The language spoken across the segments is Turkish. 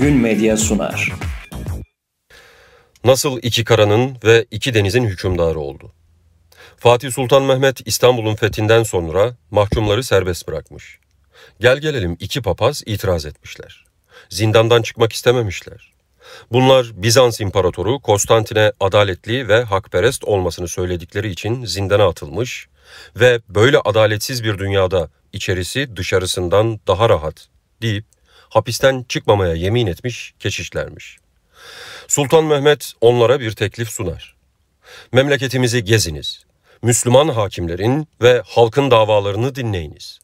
Gün Medya sunar. Nasıl iki karanın ve iki denizin hükümdarı oldu? Fatih Sultan Mehmet İstanbul'un fethinden sonra mahkumları serbest bırakmış. Gel gelelim iki papaz itiraz etmişler. Zindandan çıkmak istememişler. Bunlar Bizans İmparatoru Konstantin'e adaletli ve hakperest olmasını söyledikleri için zindana atılmış ve böyle adaletsiz bir dünyada içerisi dışarısından daha rahat deyip hapisten çıkmamaya yemin etmiş keşişlermiş. Sultan Mehmet onlara bir teklif sunar. Memleketimizi geziniz. Müslüman hakimlerin ve halkın davalarını dinleyiniz.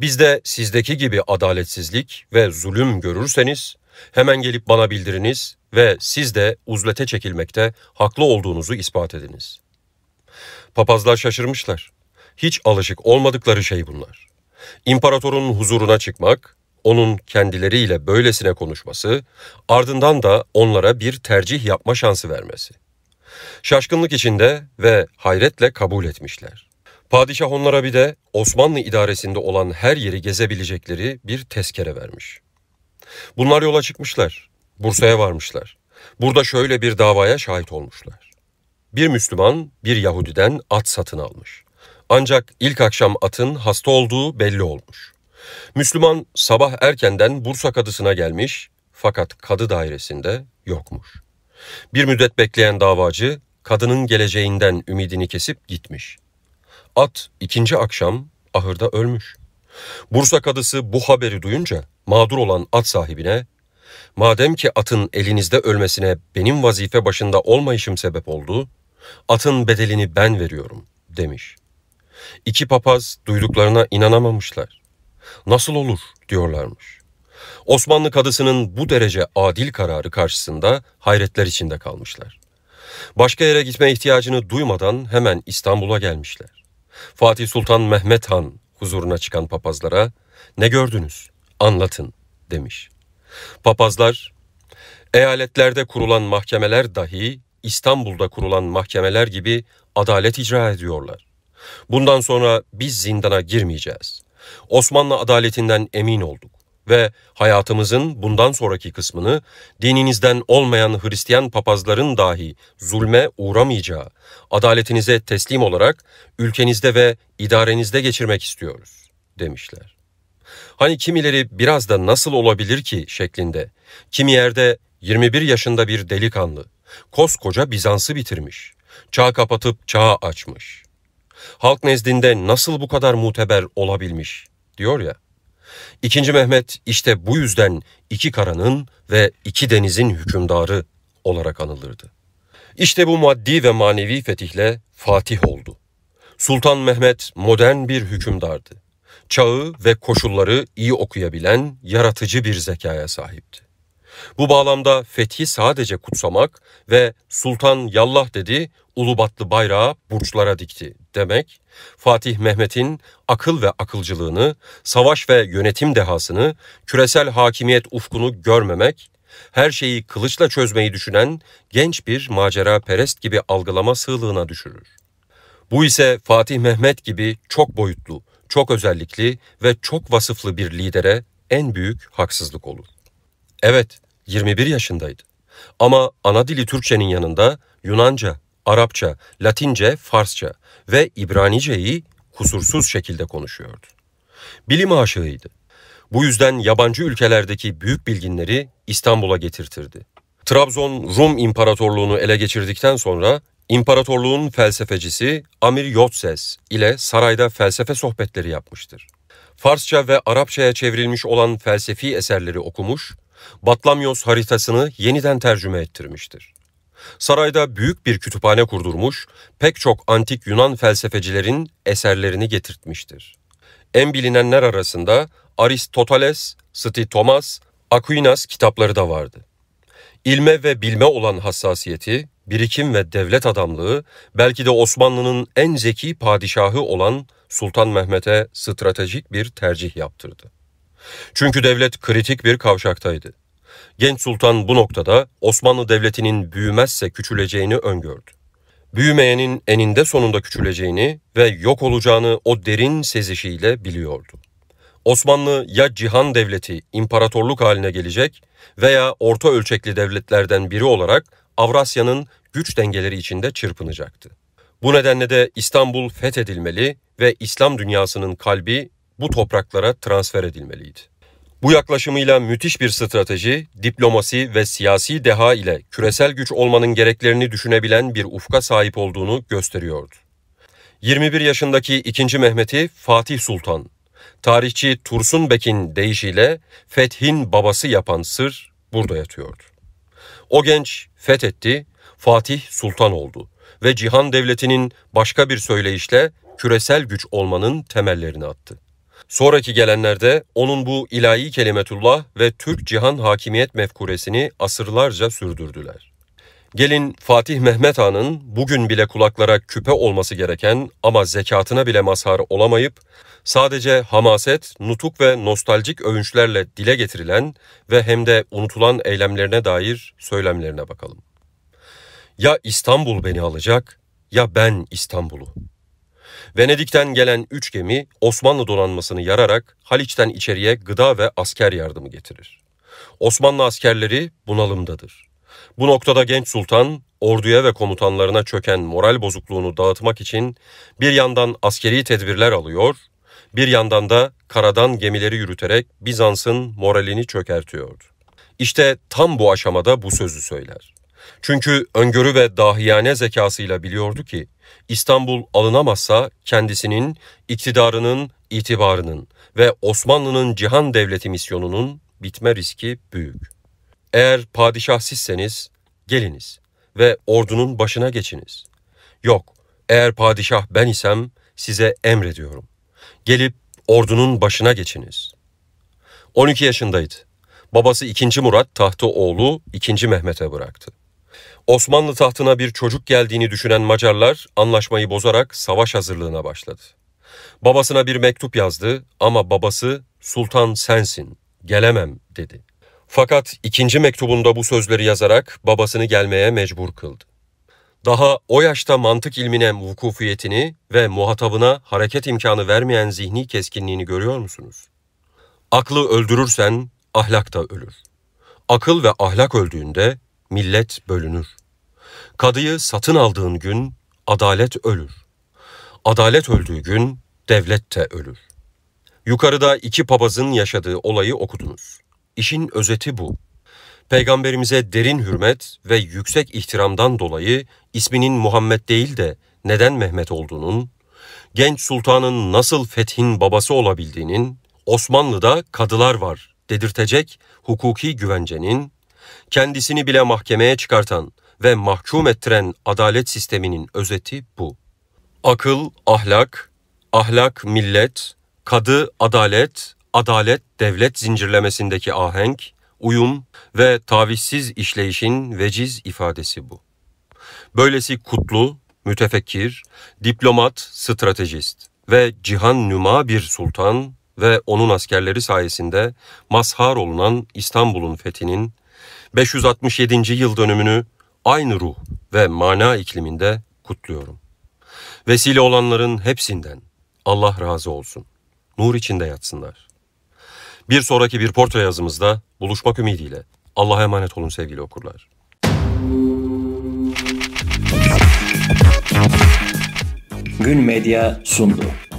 Bizde sizdeki gibi adaletsizlik ve zulüm görürseniz hemen gelip bana bildiriniz ve siz de uzlete çekilmekte haklı olduğunuzu ispat ediniz. Papazlar şaşırmışlar. Hiç alışık olmadıkları şey bunlar. İmparatorun huzuruna çıkmak, onun kendileriyle böylesine konuşması, ardından da onlara bir tercih yapma şansı vermesi. Şaşkınlık içinde ve hayretle kabul etmişler. Padişah onlara bir de Osmanlı idaresinde olan her yeri gezebilecekleri bir tezkere vermiş. Bunlar yola çıkmışlar, Bursa'ya varmışlar. Burada şöyle bir davaya şahit olmuşlar. Bir Müslüman bir Yahudiden at satın almış. Ancak ilk akşam atın hasta olduğu belli olmuş. Müslüman sabah erkenden Bursa Kadısı'na gelmiş fakat kadı dairesinde yokmuş. Bir müddet bekleyen davacı kadının geleceğinden ümidini kesip gitmiş. At ikinci akşam ahırda ölmüş. Bursa kadısı bu haberi duyunca mağdur olan at sahibine madem ki atın elinizde ölmesine benim vazife başında olmayışım sebep oldu, atın bedelini ben veriyorum demiş. İki papaz duyduklarına inanamamışlar nasıl olur diyorlarmış. Osmanlı kadısının bu derece adil kararı karşısında hayretler içinde kalmışlar. Başka yere gitme ihtiyacını duymadan hemen İstanbul'a gelmişler. Fatih Sultan Mehmet Han huzuruna çıkan papazlara ne gördünüz anlatın demiş. Papazlar eyaletlerde kurulan mahkemeler dahi İstanbul'da kurulan mahkemeler gibi adalet icra ediyorlar. Bundan sonra biz zindana girmeyeceğiz. Osmanlı adaletinden emin olduk ve hayatımızın bundan sonraki kısmını dininizden olmayan Hristiyan papazların dahi zulme uğramayacağı, adaletinize teslim olarak ülkenizde ve idarenizde geçirmek istiyoruz, demişler. Hani kimileri biraz da nasıl olabilir ki şeklinde, kimi yerde 21 yaşında bir delikanlı, koskoca Bizans'ı bitirmiş, çağ kapatıp çağı açmış.'' halk nezdinde nasıl bu kadar muteber olabilmiş diyor ya. İkinci Mehmet işte bu yüzden iki karanın ve iki denizin hükümdarı olarak anılırdı. İşte bu maddi ve manevi fetihle Fatih oldu. Sultan Mehmet modern bir hükümdardı. Çağı ve koşulları iyi okuyabilen yaratıcı bir zekaya sahipti. Bu bağlamda fethi sadece kutsamak ve Sultan Yallah dedi, Ulubatlı bayrağı burçlara dikti demek, Fatih Mehmet'in akıl ve akılcılığını, savaş ve yönetim dehasını, küresel hakimiyet ufkunu görmemek, her şeyi kılıçla çözmeyi düşünen genç bir macera perest gibi algılama sığlığına düşürür. Bu ise Fatih Mehmet gibi çok boyutlu, çok özellikli ve çok vasıflı bir lidere en büyük haksızlık olur. Evet, 21 yaşındaydı. Ama ana dili Türkçenin yanında Yunanca, Arapça, Latince, Farsça ve İbranice'yi kusursuz şekilde konuşuyordu. Bilim aşığıydı. Bu yüzden yabancı ülkelerdeki büyük bilginleri İstanbul'a getirtirdi. Trabzon Rum İmparatorluğunu ele geçirdikten sonra İmparatorluğun felsefecisi Amir Yotses ile sarayda felsefe sohbetleri yapmıştır. Farsça ve Arapçaya çevrilmiş olan felsefi eserleri okumuş Batlamyos haritasını yeniden tercüme ettirmiştir. Sarayda büyük bir kütüphane kurdurmuş, pek çok antik Yunan felsefecilerin eserlerini getirtmiştir. En bilinenler arasında Aristoteles, Thomas, Aquinas kitapları da vardı. İlme ve bilme olan hassasiyeti, birikim ve devlet adamlığı belki de Osmanlı'nın en zeki padişahı olan Sultan Mehmet'e stratejik bir tercih yaptırdı. Çünkü devlet kritik bir kavşaktaydı. Genç sultan bu noktada Osmanlı Devleti'nin büyümezse küçüleceğini öngördü. Büyümeyenin eninde sonunda küçüleceğini ve yok olacağını o derin sezişiyle biliyordu. Osmanlı ya cihan devleti, imparatorluk haline gelecek veya orta ölçekli devletlerden biri olarak Avrasya'nın güç dengeleri içinde çırpınacaktı. Bu nedenle de İstanbul fethedilmeli ve İslam dünyasının kalbi bu topraklara transfer edilmeliydi. Bu yaklaşımıyla müthiş bir strateji, diplomasi ve siyasi deha ile küresel güç olmanın gereklerini düşünebilen bir ufka sahip olduğunu gösteriyordu. 21 yaşındaki 2. Mehmet'i Fatih Sultan, tarihçi Tursun Bekin deyişiyle Fethin babası yapan sır burada yatıyordu. O genç fethetti, Fatih Sultan oldu ve cihan devletinin başka bir söyleyişle küresel güç olmanın temellerini attı. Sonraki gelenlerde onun bu ilahi kelimetullah ve Türk cihan hakimiyet mefkuresini asırlarca sürdürdüler. Gelin Fatih Mehmet Han'ın bugün bile kulaklara küpe olması gereken ama zekatına bile mazhar olamayıp sadece hamaset, nutuk ve nostaljik övünçlerle dile getirilen ve hem de unutulan eylemlerine dair söylemlerine bakalım. Ya İstanbul beni alacak ya ben İstanbul'u. Venedik'ten gelen üç gemi Osmanlı donanmasını yararak Haliç'ten içeriye gıda ve asker yardımı getirir. Osmanlı askerleri bunalımdadır. Bu noktada genç sultan orduya ve komutanlarına çöken moral bozukluğunu dağıtmak için bir yandan askeri tedbirler alıyor, bir yandan da karadan gemileri yürüterek Bizans'ın moralini çökertiyordu. İşte tam bu aşamada bu sözü söyler. Çünkü öngörü ve dahiyane zekasıyla biliyordu ki İstanbul alınamazsa kendisinin, iktidarının, itibarının ve Osmanlı'nın cihan devleti misyonunun bitme riski büyük. Eğer padişah sizseniz geliniz ve ordunun başına geçiniz. Yok, eğer padişah ben isem size emrediyorum. Gelip ordunun başına geçiniz. 12 yaşındaydı. Babası 2. Murat tahtı oğlu 2. Mehmet'e bıraktı. Osmanlı tahtına bir çocuk geldiğini düşünen Macarlar anlaşmayı bozarak savaş hazırlığına başladı. Babasına bir mektup yazdı ama babası "Sultan sensin, gelemem." dedi. Fakat ikinci mektubunda bu sözleri yazarak babasını gelmeye mecbur kıldı. Daha o yaşta mantık ilmine vukufiyetini ve muhatabına hareket imkanı vermeyen zihni keskinliğini görüyor musunuz? Aklı öldürürsen ahlak da ölür. Akıl ve ahlak öldüğünde millet bölünür. Kadıyı satın aldığın gün adalet ölür. Adalet öldüğü gün devlet de ölür. Yukarıda iki papazın yaşadığı olayı okudunuz. İşin özeti bu. Peygamberimize derin hürmet ve yüksek ihtiramdan dolayı isminin Muhammed değil de neden Mehmet olduğunun, genç sultanın nasıl fethin babası olabildiğinin, Osmanlı'da kadılar var dedirtecek hukuki güvencenin, kendisini bile mahkemeye çıkartan ve mahkum ettiren adalet sisteminin özeti bu. Akıl, ahlak, ahlak millet, kadı adalet, adalet devlet zincirlemesindeki ahenk, uyum ve tavizsiz işleyişin veciz ifadesi bu. Böylesi kutlu, mütefekkir, diplomat, stratejist ve cihan nüma bir sultan ve onun askerleri sayesinde mazhar olunan İstanbul'un fethinin 567. yıl dönümünü aynı ruh ve mana ikliminde kutluyorum. Vesile olanların hepsinden Allah razı olsun. Nur içinde yatsınlar. Bir sonraki bir portre yazımızda buluşmak ümidiyle Allah'a emanet olun sevgili okurlar. Gün Medya sundu.